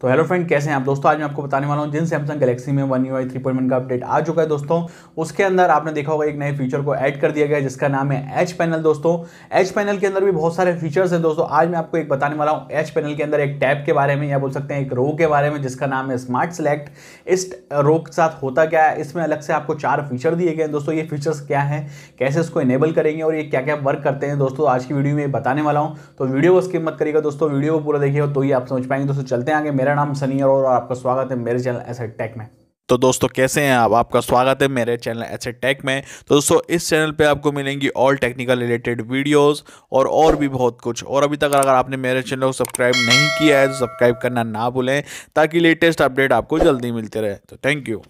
तो hello friend कैसे हैं आप दोस्तों आज मैं आपको बताने वाला हूं जिन सैमसंग गैलेक्सी में one U I three point one का अपडेट आ चुका है दोस्तों उसके अंदर आपने देखा होगा एक नए फीचर को ऐड कर दिया गया है जिसका नाम है एच पैनल दोस्तों एच पैनल के अंदर भी बहुत सारे फीचर्स हैं दोस्तों आज मैं आपको एक बताने वाला हूँ एच पैनल के अंदर एक टैब के बारे में या बोल सकते हैं एक रो के बारे में जिसका नाम है स्मार्ट सेलेक्ट इस रो के साथ होता क्या है इसमें अलग से आपको चार फीचर दिए गए हैं दोस्तों ये फीचर्स क्या है कैसे उसको इनेबल करेंगे और ये क्या क्या वर्क करते हैं दोस्तों आज की वीडियो में बताने वाला हूँ तो वीडियो को स्किप मत करिएगा दोस्तों वीडियो को पूरा देखिएगा तो ये आप समझ पाएंगे दोस्तों चलते आगे मेरा नाम सनी और आपका स्वागत है मेरे चैनल एसेट टेक में तो दोस्तों कैसे हैं आप आपका स्वागत है मेरे चैनल एच टेक में तो दोस्तों इस चैनल पे आपको मिलेंगी ऑल टेक्निकल रिलेटेड वीडियोस और और भी बहुत कुछ और अभी तक अगर आपने मेरे चैनल को सब्सक्राइब नहीं किया है तो सब्सक्राइब करना ना भूलें ताकि लेटेस्ट अपडेट आपको जल्दी मिलते रहे तो थैंक यू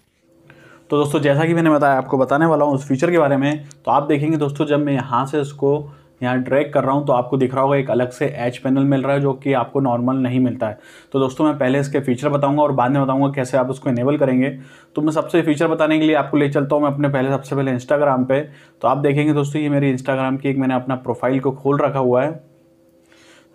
तो दोस्तों जैसा कि मैंने बताया आपको बताने वाला हूँ उस फीचर के बारे में तो आप देखेंगे दोस्तों जब मैं यहाँ से उसको यहाँ ड्रैग कर रहा हूँ तो आपको दिख रहा होगा एक अलग से एच पैनल मिल रहा है जो कि आपको नॉर्मल नहीं मिलता है तो दोस्तों मैं पहले इसके फीचर बताऊँगा और बाद में बताऊँगा कैसे आप उसको इनेबल करेंगे तो मैं सबसे फीचर बताने के लिए आपको ले चलता हूँ मैं अपने पहले सबसे पहले इंस्टाग्राम पर तो आप देखेंगे दोस्तों ये मेरी इंस्टाग्राम की एक मैंने अपना प्रोफाइल को खोल रखा हुआ है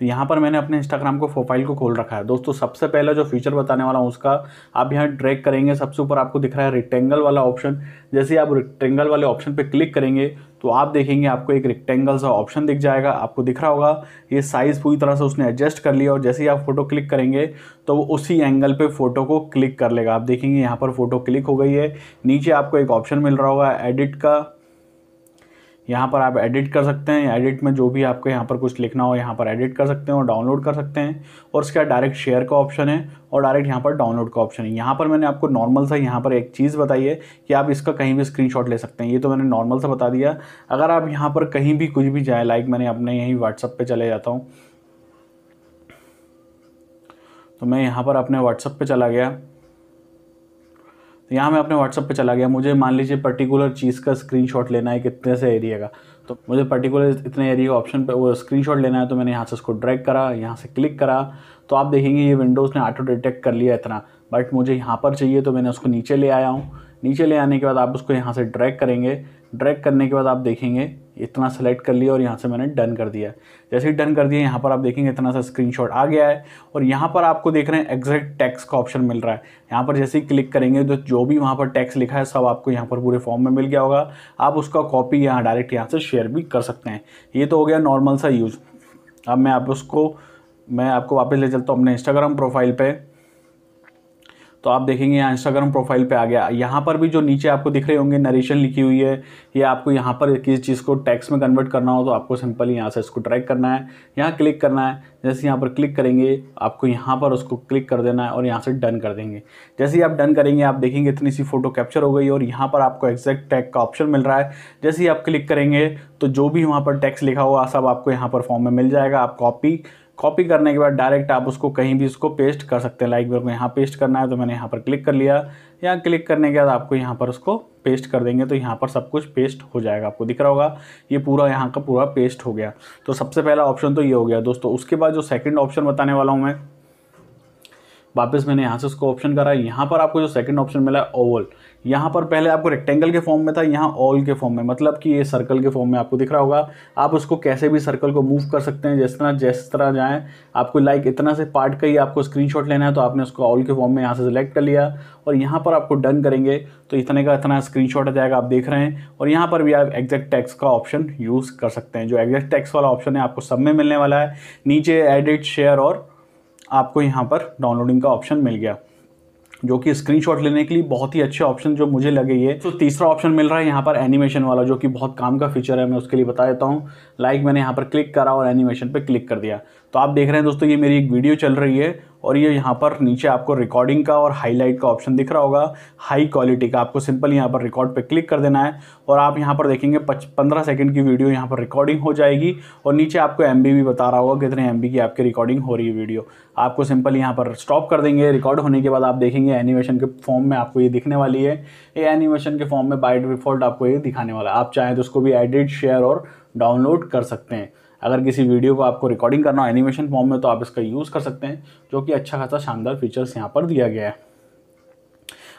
तो यहाँ पर मैंने अपने इंस्टाग्राम को प्रोफाइल को खोल रखा है दोस्तों सबसे पहला जो फीचर बताने वाला हूँ उसका आप यहाँ ड्रैग करेंगे सबसे ऊपर आपको दिख रहा है रेक्टेंगल वाला ऑप्शन जैसे आप रेक्टेंगल वाले ऑप्शन पर क्लिक करेंगे तो आप देखेंगे आपको एक रेक्टेंगल सा ऑप्शन दिख जाएगा आपको दिख रहा होगा ये साइज़ पूरी तरह से उसने एडजस्ट कर लिया और जैसे ही आप फोटो क्लिक करेंगे तो वो उसी एंगल पे फोटो को क्लिक कर लेगा आप देखेंगे यहाँ पर फोटो क्लिक हो गई है नीचे आपको एक ऑप्शन मिल रहा होगा एडिट का यहाँ पर आप एडिट कर सकते हैं एडिट में जो भी आपको यहाँ पर कुछ लिखना हो यहाँ पर एडिट कर सकते हैं और डाउनलोड कर सकते हैं और उसके बाद डायरेक्ट शेयर का ऑप्शन है और डायरेक्ट यहाँ पर डाउनलोड का ऑप्शन है यहाँ पर मैंने आपको नॉर्मल सा यहाँ पर एक चीज़ बताई है कि आप इसका कहीं भी स्क्रीनशॉट ले सकते हैं ये तो मैंने नॉर्मल सा बता दिया अगर आप यहाँ पर कहीं भी कुछ भी जाए लाइक मैंने अपने यहीं व्हाट्सअप पर चले जाता हूँ तो मैं यहाँ पर अपने व्हाट्सअप पर चला गया तो यहाँ मैं अपने व्हाट्सअप पे चला गया मुझे मान लीजिए पर्टिकुलर चीज़ का स्क्रीनशॉट लेना है कितने से एरिया का तो मुझे पर्टिकुलर इतने एरिया ऑप्शन पे वो स्क्रीनशॉट लेना है तो मैंने यहाँ से उसको ड्रैग करा यहाँ से क्लिक करा तो आप देखेंगे ये विंडोज़ ने ऑटो डिटेक्ट कर लिया इतना बट मुझे यहाँ पर चाहिए तो मैंने उसको नीचे ले आया हूँ नीचे ले आने के बाद आप उसको यहाँ से ड्रैग करेंगे ड्रैग करने के बाद आप देखेंगे इतना सेलेक्ट कर लिया और यहाँ से मैंने डन कर दिया जैसे ही डन कर दिया यहाँ पर आप देखेंगे इतना सा स्क्रीनशॉट आ गया है और यहाँ पर आपको देख रहे हैं एग्जैक्ट टैक्स का ऑप्शन मिल रहा है यहाँ पर जैसे ही क्लिक करेंगे तो जो भी वहाँ पर टैक्स लिखा है सब आपको यहाँ पर पूरे फॉर्म में मिल गया होगा आप उसका कॉपी यहाँ डायरेक्ट यहाँ से शेयर भी कर सकते हैं ये तो हो गया नॉर्मल सा यूज़ अब मैं आप उसको मैं आपको वापस ले चलता हूँ अपने इंस्टाग्राम प्रोफाइल पर तो आप देखेंगे यहाँ इंस्टाग्राम प्रोफाइल पे आ गया यहाँ पर भी जो नीचे आपको दिख रहे होंगे नरेशन लिखी हुई है या आपको यहाँ पर किसी चीज़ को टैक्स में कन्वर्ट करना हो तो आपको सिंपल यहाँ से इसको ट्रैक करना है यहाँ क्लिक करना है जैसे यहाँ पर क्लिक करेंगे आपको यहाँ पर उसको क्लिक कर देना है और यहाँ से डन कर देंगे जैसे ही आप डन करेंगे आप देखेंगे इतनी सी फ़ोटो कैप्चर हो गई और यहाँ पर आपको एग्जैक्ट टैग का ऑप्शन मिल रहा है जैसे ही आप क्लिक करेंगे तो जो भी वहाँ पर टैक्स लिखा हुआ सब आपको यहाँ पर फॉर्म में मिल जाएगा आप कॉपी कॉपी करने के बाद डायरेक्ट आप उसको कहीं भी उसको पेस्ट कर सकते हैं लाइक मेरे को यहाँ पेस्ट करना है तो मैंने यहाँ पर क्लिक कर लिया यहाँ क्लिक करने के बाद आपको यहाँ पर उसको पेस्ट कर देंगे तो यहाँ पर सब कुछ पेस्ट हो जाएगा आपको दिख रहा होगा ये पूरा यहाँ का पूरा पेस्ट हो गया तो सबसे पहला ऑप्शन तो ये हो गया दोस्तों उसके बाद जो सेकेंड ऑप्शन बताने वाला हूँ मैं वापस मैंने यहाँ से उसको ऑप्शन करा यहाँ पर आपको जो सेकंड ऑप्शन मिला है ओवल यहाँ पर पहले आपको रेक्टेंगल के फॉर्म में था यहाँ ऑल के फॉर्म में मतलब कि ये सर्कल के फॉर्म में आपको दिख रहा होगा आप उसको कैसे भी सर्कल को मूव कर सकते हैं जिस तरह जिस तरह जाएँ आपको लाइक इतना से पार्ट का ही आपको स्क्रीन लेना है तो आपने उसको ऑल के फॉर्म में यहाँ से सिलेक्ट कर लिया और यहाँ पर आपको डन करेंगे तो इतने का इतना शॉट आ जाएगा आप देख रहे हैं और यहाँ पर भी आप एग्जैक्ट टैक्स का ऑप्शन यूज़ कर सकते हैं जो एग्जैक्ट टैक्स वाला ऑप्शन है आपको सब में मिलने वाला है नीचे एडिट शेयर और आपको यहाँ पर डाउनलोडिंग का ऑप्शन मिल गया जो कि स्क्रीनशॉट लेने के लिए बहुत ही अच्छे ऑप्शन जो मुझे लगे ये तो तीसरा ऑप्शन मिल रहा है यहाँ पर एनिमेशन वाला जो कि बहुत काम का फीचर है मैं उसके लिए बता देता हूँ लाइक मैंने यहाँ पर क्लिक करा और एनिमेशन पर क्लिक कर दिया तो आप देख रहे हैं दोस्तों ये मेरी एक वीडियो चल रही है और ये यहाँ पर नीचे आपको रिकॉर्डिंग का और हाईलाइट का ऑप्शन दिख रहा होगा हाई क्वालिटी का आपको सिंपल यहाँ पर रिकॉर्ड पे क्लिक कर देना है और आप यहाँ पर देखेंगे पंद्रह सेकेंड की वीडियो यहाँ पर रिकॉर्डिंग हो जाएगी और नीचे आपको एम भी बता रहा होगा कितने एम की आपकी रिकॉर्डिंग हो रही है वीडियो आपको सिंपल यहाँ पर स्टॉप कर देंगे रिकॉर्ड होने के बाद आप देखेंगे एनिमेशन के फॉर्म में आपको ये दिखने वाली है ये एनिमेशन के फॉर्म में बाई डिफॉल्ट आपको ये दिखाने वाला है आप चाहें तो उसको भी एडिट शेयर और डाउनलोड कर सकते हैं अगर किसी वीडियो को आपको रिकॉर्डिंग करना हो एनिमेशन फॉर्म में तो आप इसका यूज़ कर सकते हैं जो कि अच्छा खासा शानदार फीचर्स यहाँ पर दिया गया है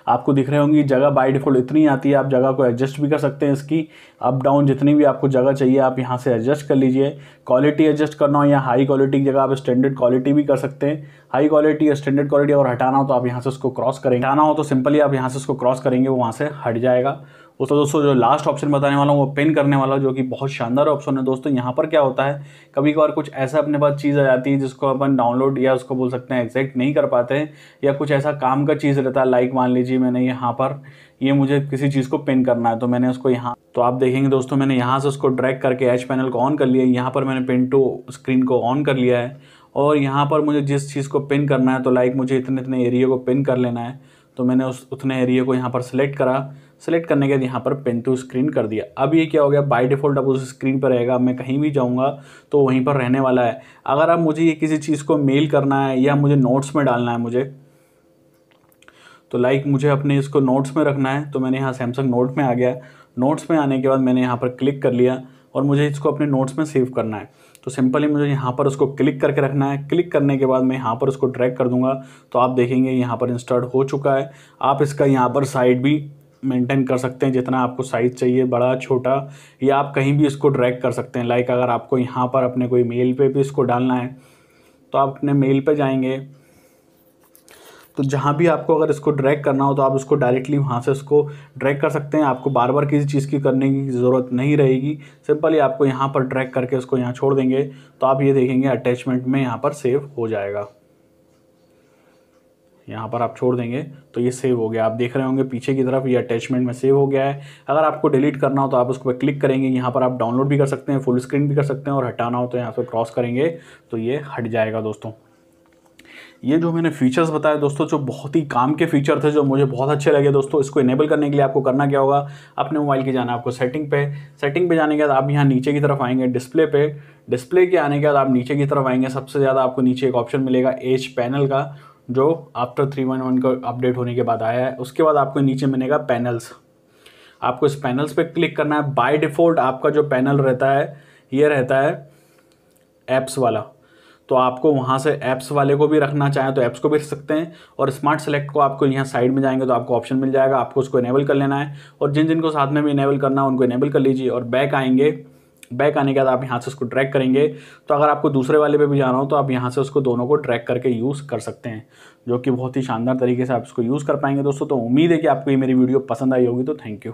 आपको दिख रहे होंगी जगह बाय डिफ़ॉल्ट इतनी आती है आप जगह को एडजस्ट भी कर सकते हैं इसकी अप डाउन जितनी भी आपको जगह चाहिए आप यहाँ से एडजस्ट कर लीजिए क्वालिटी एडजस्ट करना हो या हाई क्वालिटी की जगह आप स्टैंडर्ड क्वालिटी भी कर सकते हैं हाई क्वालिटी या स्टैंडर्ड क्वालिटी और हटाना हो तो आप यहाँ से उसको क्रॉस करेंगे हटाना हो तो सिंपली आप यहाँ से उसको क्रॉस करेंगे वो वहाँ से हट जाएगा दोस्तों दोस्तों जो लास्ट ऑप्शन बताने वाला हूँ वो पिन करने वाला जो कि बहुत शानदार ऑप्शन है दोस्तों यहाँ पर क्या होता है कभी कभार कुछ ऐसा अपने पास चीज़ आ जाती है जिसको अपन डाउनलोड या उसको बोल सकते हैं एग्जैक्ट नहीं कर पाते हैं या कुछ ऐसा काम का चीज़ रहता है लाइक मान लीजिए मैंने यहाँ पर ये मुझे किसी चीज़ को पिन करना है तो मैंने उसको यहाँ तो आप देखेंगे दोस्तों मैंने यहाँ से उसको ड्रैक करके एच पैनल को ऑन कर लिया यहाँ पर मैंने पिन टू स्क्रीन को ऑन कर लिया है और यहाँ पर मुझे जिस चीज़ को पिन करना है तो लाइक मुझे इतने इतने एरिया को पिन कर लेना है तो मैंने उस उतने एरिया को यहाँ पर सिलेक्ट करा सेलेक्ट करने के बाद यहाँ पर पेन टू स्क्रीन कर दिया अब ये क्या हो गया बाय डिफ़ॉल्ट अब उस स्क्रीन पर रहेगा मैं कहीं भी जाऊँगा तो वहीं पर रहने वाला है अगर आप मुझे ये किसी चीज़ को मेल करना है या मुझे नोट्स में डालना है मुझे तो लाइक मुझे अपने इसको नोट्स में रखना है तो मैंने यहाँ सैमसंग नोट में आ गया नोट्स में आने के बाद मैंने यहाँ पर क्लिक कर लिया और मुझे इसको अपने नोट्स में सेव करना है तो सिंपली मुझे यहाँ पर उसको क्लिक करके रखना है क्लिक करने के बाद मैं यहाँ पर उसको ड्रैग कर दूंगा तो आप देखेंगे यहाँ पर इंस्टॉल हो चुका है आप इसका यहाँ पर साइड भी मेंटेन कर सकते हैं जितना आपको साइज़ चाहिए बड़ा छोटा या आप कहीं भी इसको ड्रैग कर सकते हैं लाइक अगर आपको यहाँ पर अपने कोई मेल पे भी इसको डालना है तो आप अपने मेल पे जाएंगे तो जहाँ भी आपको अगर इसको ड्रैग करना हो तो आप उसको डायरेक्टली वहाँ से उसको ड्रैग कर सकते हैं आपको बार बार किसी चीज़ की करने की ज़रूरत नहीं रहेगी सिंपली आपको यहाँ पर ड्रैग करके उसको यहाँ छोड़ देंगे तो आप ये देखेंगे अटैचमेंट में यहाँ पर सेव हो जाएगा यहाँ पर आप छोड़ देंगे तो ये सेव हो गया आप देख रहे होंगे पीछे की तरफ ये अटैचमेंट में सेव हो गया है अगर आपको डिलीट करना हो तो आप उस पर क्लिक करेंगे यहाँ पर आप डाउनलोड भी कर सकते हैं फुल स्क्रीन भी कर सकते हैं और हटाना हो तो यहाँ पर क्रॉस करेंगे तो ये हट जाएगा दोस्तों ये जो मैंने फीचर्स बताए दोस्तों जो बहुत ही काम के फीचर थे जो मुझे बहुत अच्छे लगे दोस्तों इसको इनेबल करने के लिए आपको करना क्या होगा अपने मोबाइल के जाना आपको सेटिंग पे सेटिंग पे जाने के बाद आप यहाँ नीचे की तरफ आएंगे डिस्प्ले पे डिस्प्ले के आने के बाद आप नीचे की तरफ आएंगे सबसे ज़्यादा आपको नीचे एक ऑप्शन मिलेगा एज पैनल का जो आफ्टर थ्री वन वन का अपडेट होने के बाद आया है उसके बाद आपको नीचे मिलेगा पैनल्स आपको इस पैनल्स पे क्लिक करना है बाय डिफ़ॉल्ट आपका जो पैनल रहता है ये रहता है ऐप्स वाला तो आपको वहाँ से ऐप्स वाले को भी रखना चाहें तो ऐप्स को भी रख सकते हैं और स्मार्ट सेलेक्ट को आपको यहाँ साइड में जाएंगे तो आपको ऑप्शन मिल जाएगा आपको उसको इनेबल कर लेना है और जिन जिनको साथ में भी इनेबल करना है उनको इनेबल कर लीजिए और बैक आएंगे बैक आने के बाद आप यहाँ से उसको ट्रैक करेंगे तो अगर आपको दूसरे वाले पे भी जाना हो तो आप यहाँ से उसको दोनों को ट्रैक करके यूज़ कर सकते हैं जो कि बहुत ही शानदार तरीके से आप इसको यूज़ कर पाएंगे दोस्तों तो उम्मीद है कि आपको ये मेरी वीडियो पसंद आई होगी तो थैंक यू